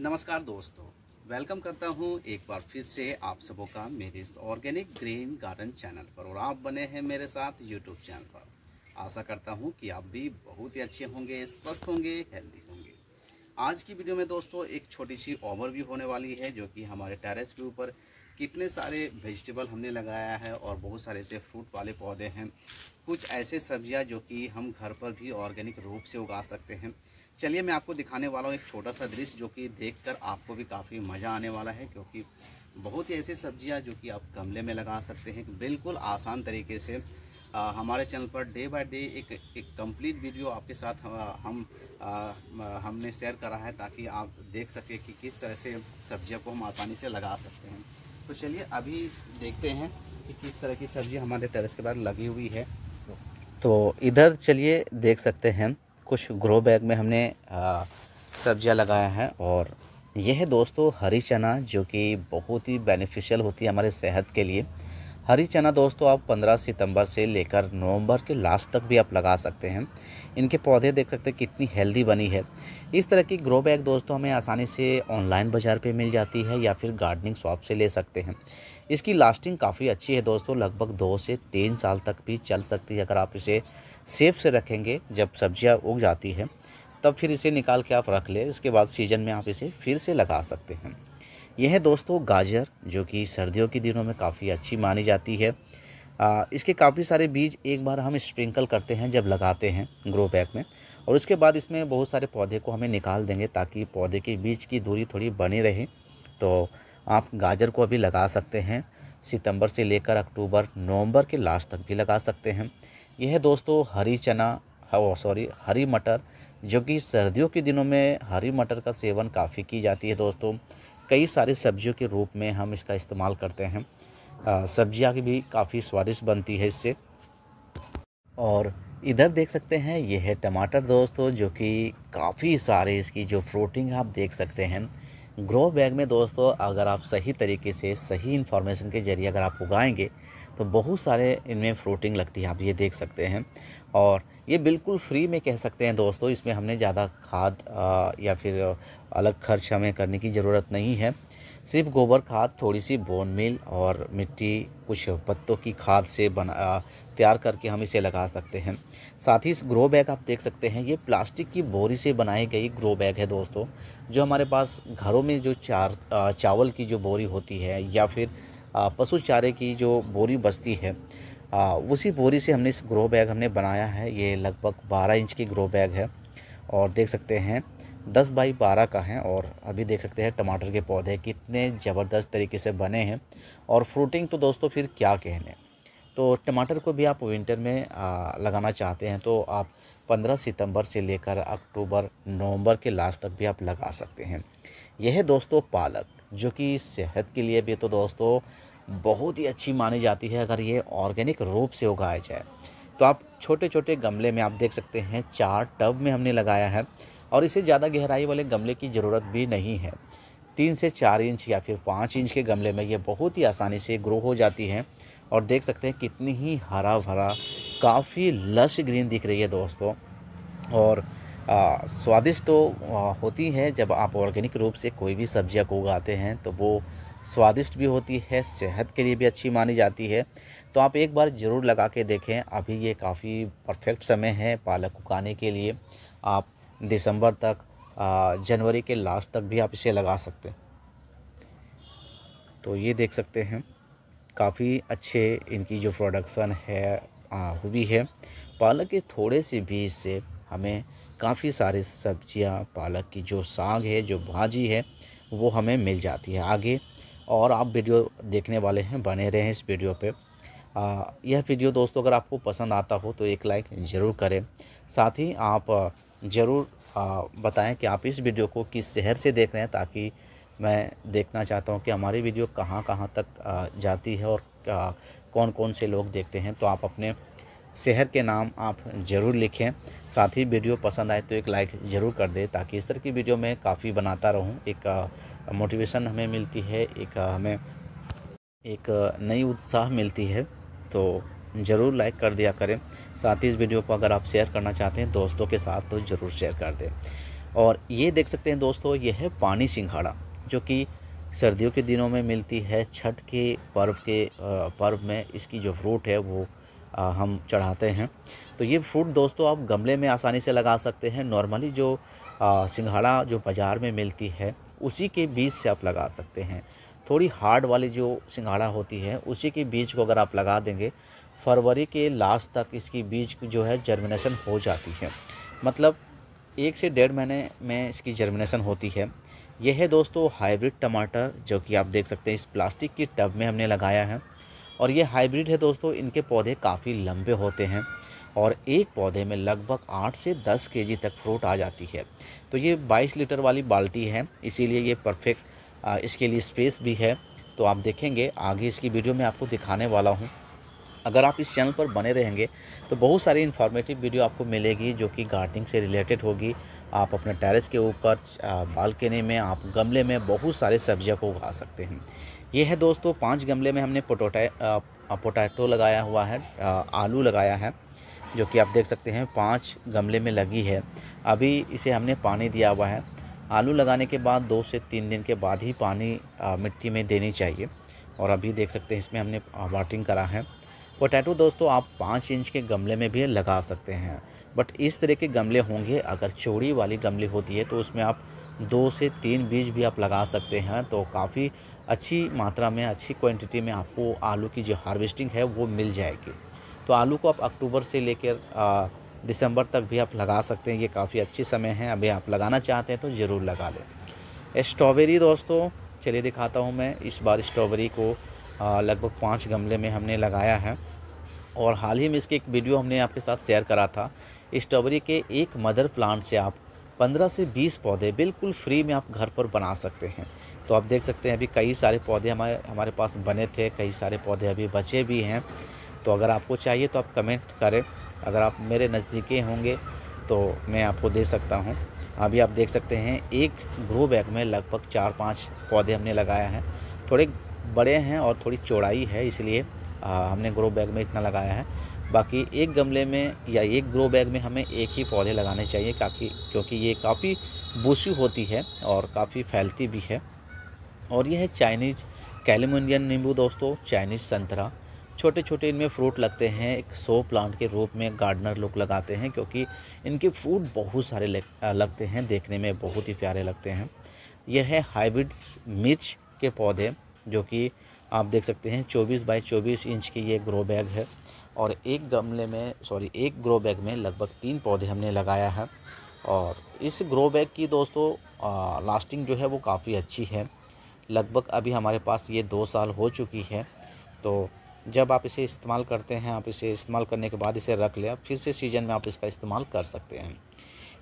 नमस्कार दोस्तों वेलकम करता हूं एक बार फिर से आप सबों का मेरे इस ऑर्गेनिक ग्रीन गार्डन चैनल पर और आप बने हैं मेरे साथ यूट्यूब चैनल पर आशा करता हूं कि आप भी बहुत ही अच्छे होंगे स्वस्थ होंगे हेल्दी होंगे आज की वीडियो में दोस्तों एक छोटी सी ओवरव्यू होने वाली है जो कि हमारे टेरेस के ऊपर कितने सारे वेजिटेबल हमने लगाया है और बहुत सारे ऐसे फ्रूट वाले पौधे हैं कुछ ऐसे सब्जियां जो कि हम घर पर भी ऑर्गेनिक रूप से उगा सकते हैं चलिए मैं आपको दिखाने वाला हूँ एक छोटा सा दृश्य जो कि देखकर आपको भी काफ़ी मज़ा आने वाला है क्योंकि बहुत ही ऐसी सब्जियाँ जो कि आप गमले में लगा सकते हैं बिल्कुल आसान तरीके से आ, हमारे channel per day by day एक एक कंप्लीट वीडियो आपके साथ हम आ, हमने शेयर करा है ताकि आप देख सकें कि किस तरह से सब्जियों को हम आसानी से लगा सकते हैं तो चलिए अभी देखते हैं कि किस तरह की सब्ज़ी हमारे टेरेस के बाहर लगी हुई है तो इधर चलिए देख सकते हैं कुछ ग्रो बैग में हमने सब्जियां लगाया हैं और यह है दोस्तों हरी चना जो कि बहुत ही बेनिफिशियल होती है हमारे सेहत के लिए हरी चना दोस्तों आप 15 सितंबर से लेकर नवंबर के लास्ट तक भी आप लगा सकते हैं इनके पौधे देख सकते हैं कितनी हेल्दी बनी है इस तरह की ग्रो बैग दोस्तों हमें आसानी से ऑनलाइन बाज़ार पे मिल जाती है या फिर गार्डनिंग शॉप से ले सकते हैं इसकी लास्टिंग काफ़ी अच्छी है दोस्तों लगभग दो से तीन साल तक भी चल सकती है अगर आप इसे सेफ से रखेंगे जब सब्जियां उग जाती हैं तब फिर इसे निकाल के आप रख ले उसके बाद सीजन में आप इसे फिर से लगा सकते हैं यह है दोस्तों गाजर जो कि सर्दियों के दिनों में काफ़ी अच्छी मानी जाती है आ, इसके काफ़ी सारे बीज एक बार हम स्प्रिंकल करते हैं जब लगाते हैं ग्रो बैग में और उसके बाद इसमें बहुत सारे पौधे को हमें निकाल देंगे ताकि पौधे के बीज की दूरी थोड़ी बनी रहे तो आप गाजर को अभी लगा सकते हैं सितंबर से लेकर अक्टूबर नवंबर के लास्ट तक भी लगा सकते हैं यह दोस्तों हरी चना सॉरी हाँ, हरी मटर जो कि सर्दियों के दिनों में हरी मटर का सेवन काफ़ी की जाती है दोस्तों कई सारी सब्जियों के रूप में हम इसका इस्तेमाल करते हैं सब्जियां की भी काफ़ी स्वादिष्ट बनती है इससे और इधर देख सकते हैं यह है टमाटर दोस्तों जो कि काफ़ी सारे इसकी जो फ्रूटिंग आप देख सकते हैं ग्रो बैग में दोस्तों अगर आप सही तरीके से सही इन्फॉर्मेशन के ज़रिए अगर आप उगाएँगे तो बहुत सारे इनमें फ्रोटिंग लगती है आप ये देख सकते हैं और ये बिल्कुल फ्री में कह सकते हैं दोस्तों इसमें हमने ज़्यादा खाद या फिर अलग खर्च हमें करने की ज़रूरत नहीं है सिर्फ गोबर खाद थोड़ी सी बोन मिल और मिट्टी कुछ पत्तों की खाद से बना तैयार करके हम इसे लगा सकते हैं साथ ही इस ग्रो बैग आप देख सकते हैं ये प्लास्टिक की बोरी से बनाई गई ग्रो बैग है दोस्तों जो हमारे पास घरों में जो चार चावल की जो बोरी होती है या फिर पशु चारे की जो बोरी बस्ती है आ, उसी बोरी से हमने इस ग्रो बैग हमने बनाया है ये लगभग 12 इंच की ग्रो बैग है और देख सकते हैं 10 बाई 12 का है और अभी देख सकते हैं टमाटर के पौधे कितने ज़बरदस्त तरीके से बने हैं और फ्रूटिंग तो दोस्तों फिर क्या कहने तो टमाटर को भी आप विंटर में आ, लगाना चाहते हैं तो आप 15 सितंबर से लेकर अक्टूबर नवंबर के लास्ट तक भी आप लगा सकते हैं यह है दोस्तों पालक जो कि सेहत के लिए भी तो दोस्तों बहुत ही अच्छी मानी जाती है अगर ये ऑर्गेनिक रूप से उगाया जाए तो आप छोटे छोटे गमले में आप देख सकते हैं चार टब में हमने लगाया है और इसे ज़्यादा गहराई वाले गमले की ज़रूरत भी नहीं है तीन से चार इंच या फिर पाँच इंच के गमले में ये बहुत ही आसानी से ग्रो हो जाती है और देख सकते हैं कितनी ही हरा भरा काफ़ी लश ग्रीन दिख रही है दोस्तों और स्वादिष्ट तो होती हैं जब आप ऑर्गेनिक रूप से कोई भी सब्जियां को उगाते हैं तो वो स्वादिष्ट भी होती है सेहत के लिए भी अच्छी मानी जाती है तो आप एक बार ज़रूर लगा के देखें अभी ये काफ़ी परफेक्ट समय है पालक उगाने के लिए आप दिसंबर तक जनवरी के लास्ट तक भी आप इसे लगा सकते तो ये देख सकते हैं काफ़ी अच्छे इनकी जो प्रोडक्शन है हुई है पालक के थोड़े से बीज से हमें काफ़ी सारे सब्जियां पालक की जो साग है जो भाजी है वो हमें मिल जाती है आगे और आप वीडियो देखने वाले हैं बने रहें इस वीडियो पे आ, यह वीडियो दोस्तों अगर आपको पसंद आता हो तो एक लाइक ज़रूर करें साथ ही आप ज़रूर बताएं कि आप इस वीडियो को किस शहर से देख रहे हैं ताकि मैं देखना चाहता हूं कि हमारी वीडियो कहां कहां तक जाती है और कौन कौन से लोग देखते हैं तो आप अपने शहर के नाम आप ज़रूर लिखें साथ ही वीडियो पसंद आए तो एक लाइक ज़रूर कर दें ताकि इस तरह की वीडियो मैं काफ़ी बनाता रहूँ एक मोटिवेशन हमें मिलती है एक हमें एक नई उत्साह मिलती है तो ज़रूर लाइक कर दिया करें साथ ही इस वीडियो को अगर आप शेयर करना चाहते हैं दोस्तों के साथ तो ज़रूर शेयर कर दें और ये देख सकते हैं दोस्तों ये है पानी सिंघाड़ा जो कि सर्दियों के दिनों में मिलती है छठ के पर्व के पर्व में इसकी जो फ्रूट है वो हम चढ़ाते हैं तो ये फ्रूट दोस्तों आप गमले में आसानी से लगा सकते हैं नॉर्मली जो सिंघाड़ा जो बाज़ार में मिलती है उसी के बीज से आप लगा सकते हैं थोड़ी हार्ड वाली जो सिंघाड़ा होती है उसी के बीज को अगर आप लगा देंगे फरवरी के लास्ट तक इसकी बीज जो है जर्मिनेशन हो जाती है मतलब एक से डेढ़ महीने में इसकी जर्मिनेशन होती है यह है दोस्तों हाइब्रिड टमाटर जो कि आप देख सकते हैं इस प्लास्टिक की टब में हमने लगाया है और ये हाइब्रिड है दोस्तों इनके पौधे काफ़ी लंबे होते हैं और एक पौधे में लगभग आठ से दस के तक फ्रूट आ जाती है तो ये बाईस लीटर वाली बाल्टी है इसीलिए ये परफेक्ट इसके लिए स्पेस भी है तो आप देखेंगे आगे इसकी वीडियो में आपको दिखाने वाला हूँ अगर आप इस चैनल पर बने रहेंगे तो बहुत सारी इन्फॉर्मेटिव वीडियो आपको मिलेगी जो कि गार्डनिंग से रिलेटेड होगी आप अपने टेरेस के ऊपर बालकनी में आप गमले में बहुत सारे सब्जियां को उगा सकते हैं ये है दोस्तों पाँच गमले में हमने पोटोटा पोटैटो लगाया हुआ है आलू लगाया है जो कि आप देख सकते हैं पाँच गमले में लगी है अभी इसे हमने पानी दिया हुआ है आलू लगाने के बाद दो से तीन दिन के बाद ही पानी मिट्टी में देनी चाहिए और अभी देख सकते हैं इसमें हमने वाटिंग करा है पोटैटो दोस्तों आप पाँच इंच के गमले में भी लगा सकते हैं बट इस तरह के गमले होंगे अगर चौड़ी वाली गमले होती है तो उसमें आप दो से तीन बीज भी आप लगा सकते हैं तो काफ़ी अच्छी मात्रा में अच्छी क्वांटिटी में आपको आलू की जो हार्वेस्टिंग है वो मिल जाएगी तो आलू को आप अक्टूबर से लेकर दिसंबर तक भी आप लगा सकते हैं ये काफ़ी अच्छे समय है अभी आप लगाना चाहते हैं तो ज़रूर लगा लें स्ट्रॉबेरी दोस्तों चलिए दिखाता हूँ मैं इस बार स्ट्रॉबेरी को लगभग पाँच गमले में हमने लगाया है और हाल ही में इसकी एक वीडियो हमने आपके साथ शेयर करा था स्ट्रॉबेरी के एक मदर प्लांट से आप पंद्रह से बीस पौधे बिल्कुल फ्री में आप घर पर बना सकते हैं तो आप देख सकते हैं अभी कई सारे पौधे हमारे हमारे पास बने थे कई सारे पौधे अभी बचे भी हैं तो अगर आपको चाहिए तो आप कमेंट करें अगर आप मेरे नज़दीकी होंगे तो मैं आपको दे सकता हूँ अभी आप देख सकते हैं एक ग्रो बैग में लगभग चार पाँच पौधे हमने लगाया हैं थोड़े बड़े हैं और थोड़ी चौड़ाई है इसलिए हमने ग्रो बैग में इतना लगाया है बाकी एक गमले में या एक ग्रो बैग में हमें एक ही पौधे लगाने चाहिए काफ़ी क्योंकि ये काफ़ी बूसी होती है और काफ़ी फैलती भी है और यह है चाइनीज़ कैलिमोनियन नींबू दोस्तों चाइनीज़ संतरा छोटे छोटे इनमें फ्रूट लगते हैं एक सो प्लांट के रूप में गार्डनर लोग लगाते हैं क्योंकि इनके फ्रूट बहुत सारे लगते हैं देखने में बहुत ही प्यारे लगते हैं यह है हाइब्रिड मिर्च के पौधे जो कि आप देख सकते हैं 24 बाई 24 इंच की ये ग्रो बैग है और एक गमले में सॉरी एक ग्रो बैग में लगभग तीन पौधे हमने लगाया है और इस ग्रो बैग की दोस्तों आ, लास्टिंग जो है वो काफ़ी अच्छी है लगभग अभी हमारे पास ये दो साल हो चुकी है तो जब आप इसे इस्तेमाल करते हैं आप इसे इस्तेमाल करने के बाद इसे रख लिया फिर से सीजन में आप इसका इस्तेमाल कर सकते हैं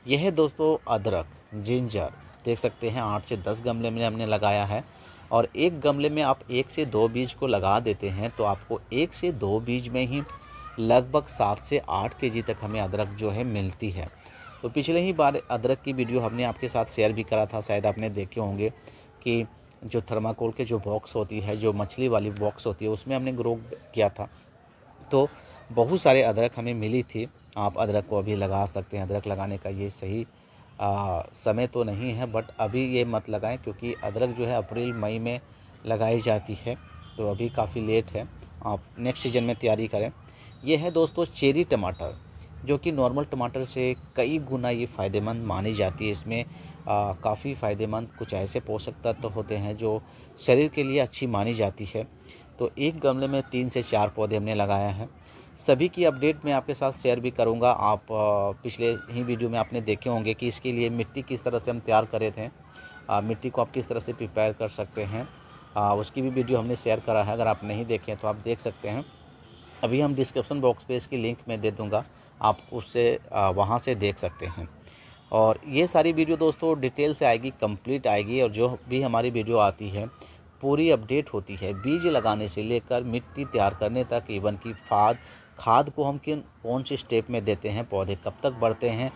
यह है दोस्तों अदरक जिंजर देख सकते हैं आठ से दस गमले में हमने लगाया है और एक गमले में आप एक से दो बीज को लगा देते हैं तो आपको एक से दो बीज में ही लगभग सात से आठ के तक हमें अदरक जो है मिलती है तो पिछले ही बार अदरक की वीडियो हमने आपके साथ शेयर भी करा था शायद आपने देखे होंगे कि जो थर्माकोल के जो बॉक्स होती है जो मछली वाली बॉक्स होती है उसमें हमने ग्रो किया था तो बहुत सारे अदरक हमें मिली थी आप अदरक को अभी लगा सकते हैं अदरक लगाने का ये सही आ, समय तो नहीं है बट अभी ये मत लगाएं क्योंकि अदरक जो है अप्रैल मई में लगाई जाती है तो अभी काफ़ी लेट है आप नेक्स्ट सीजन में तैयारी करें ये है दोस्तों चेरी टमाटर जो कि नॉर्मल टमाटर से कई गुना ये फ़ायदेमंद मानी जाती है इसमें काफ़ी फ़ायदेमंद कुछ ऐसे पोषक तत्व होते हैं जो शरीर के लिए अच्छी मानी जाती है तो एक गमले में तीन से चार पौधे हमने लगाया है सभी की अपडेट मैं आपके साथ शेयर भी करूंगा आप पिछले ही वीडियो में आपने देखे होंगे कि इसके लिए मिट्टी किस तरह से हम तैयार करे थे मिट्टी को आप किस तरह से प्रिपेयर कर सकते हैं उसकी भी वीडियो हमने शेयर करा है अगर आप नहीं देखें तो आप देख सकते हैं अभी हम डिस्क्रिप्शन बॉक्स पे इसकी लिंक में दे दूँगा आप उससे वहाँ से देख सकते हैं और ये सारी वीडियो दोस्तों डिटेल से आएगी कंप्लीट आएगी और जो भी हमारी वीडियो आती है पूरी अपडेट होती है बीज लगाने से लेकर मिट्टी तैयार करने तक इवन की खाद खाद को हम किन कौन से स्टेप में देते हैं पौधे कब तक बढ़ते हैं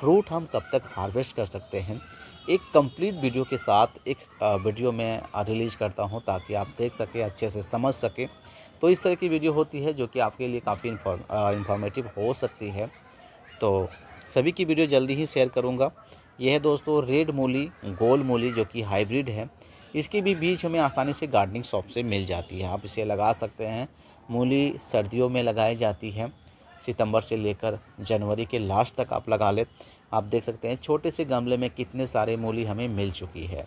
फ्रूट हम कब तक हार्वेस्ट कर सकते हैं एक कंप्लीट वीडियो के साथ एक वीडियो में रिलीज़ करता हूं ताकि आप देख सकें अच्छे से समझ सकें तो इस तरह की वीडियो होती है जो कि आपके लिए काफ़ी इन्फॉर्मेटिव हो सकती है तो सभी की वीडियो जल्दी ही शेयर करूँगा यह है दोस्तों रेड मूली गोल मूली जो कि हाइब्रिड है इसके भी बीज हमें आसानी से गार्डनिंग शॉप से मिल जाती है आप इसे लगा सकते हैं मूली सर्दियों में लगाई जाती है सितंबर से लेकर जनवरी के लास्ट तक आप लगा ले आप देख सकते हैं छोटे से गमले में कितने सारे मूली हमें मिल चुकी है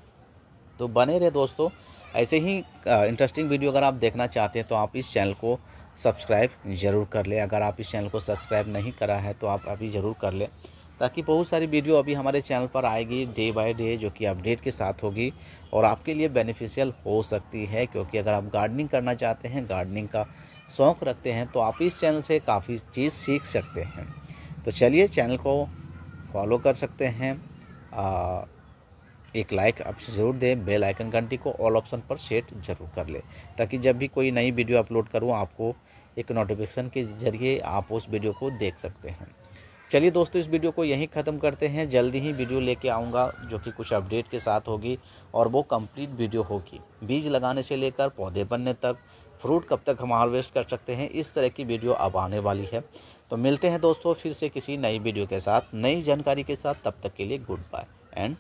तो बने रहे दोस्तों ऐसे ही इंटरेस्टिंग वीडियो अगर आप देखना चाहते हैं तो आप इस चैनल को सब्सक्राइब ज़रूर कर लें अगर आप इस चैनल को सब्सक्राइब नहीं करा है तो आप अभी ज़रूर कर लें ताकि बहुत सारी वीडियो अभी हमारे चैनल पर आएगी डे बाय डे जो कि अपडेट के साथ होगी और आपके लिए बेनिफिशियल हो सकती है क्योंकि अगर आप गार्डनिंग करना चाहते हैं गार्डनिंग का शौक़ रखते हैं तो आप इस चैनल से काफ़ी चीज़ सीख सकते हैं तो चलिए चैनल को फॉलो कर सकते हैं आ, एक लाइक आप ज़रूर दें बेल आइकन घंटी को ऑल ऑप्शन पर सेट जरूर कर लें ताकि जब भी कोई नई वीडियो अपलोड करूँ आपको एक नोटिफिकेशन के जरिए आप उस वीडियो को देख सकते हैं चलिए दोस्तों इस वीडियो को यहीं ख़त्म करते हैं जल्दी ही वीडियो लेके आऊँगा जो कि कुछ अपडेट के साथ होगी और वो कंप्लीट वीडियो होगी बीज लगाने से लेकर पौधे बनने तक फ्रूट कब तक हम हार्वेस्ट कर सकते हैं इस तरह की वीडियो अब आने वाली है तो मिलते हैं दोस्तों फिर से किसी नई वीडियो के साथ नई जानकारी के साथ तब तक के लिए गुड बाय एंड